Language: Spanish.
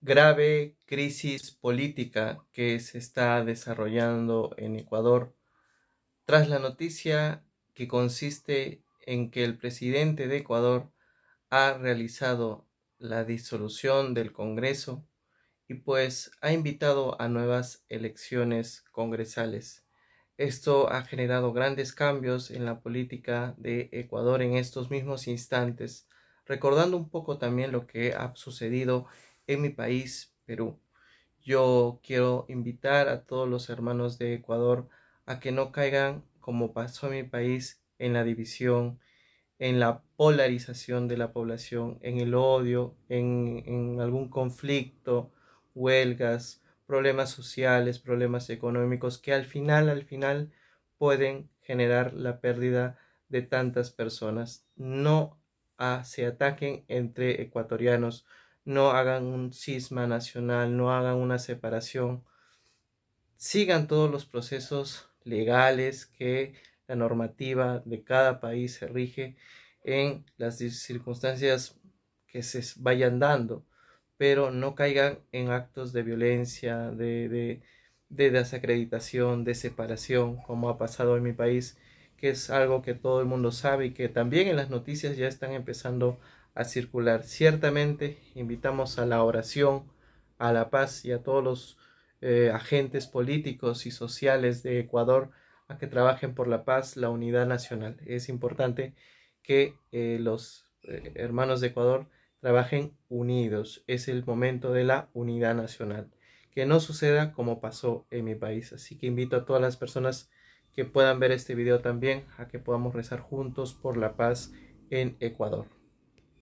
grave crisis política que se está desarrollando en Ecuador tras la noticia que consiste en que el presidente de Ecuador ha realizado la disolución del Congreso y pues ha invitado a nuevas elecciones congresales. Esto ha generado grandes cambios en la política de Ecuador en estos mismos instantes, recordando un poco también lo que ha sucedido en mi país, Perú. Yo quiero invitar a todos los hermanos de Ecuador a que no caigan, como pasó en mi país, en la división, en la polarización de la población, en el odio, en, algún conflicto, huelgas, problemas sociales, problemas económicos, que al final, al final, pueden generar la pérdida de tantas personas. No ah, se ataquen entre ecuatorianos, no hagan un cisma nacional, no hagan una separación, sigan todos los procesos legales que la normativa de cada país rige en las circunstancias que se vayan dando, pero no caigan en actos de violencia, de, de desacreditación, de separación, como ha pasado en mi país, que es algo que todo el mundo sabe y que también en las noticias ya están empezando a circular. Ciertamente invitamos a la oración, a la paz y a todos los eh, agentes políticos y sociales de Ecuador a que trabajen por la paz, la unidad nacional. Es importante que eh, los eh, hermanos de Ecuador trabajen unidos. Es el momento de la unidad nacional. Que no suceda como pasó en mi país. Así que invito a todas las personas que puedan ver este video también a que podamos rezar juntos por la paz en Ecuador.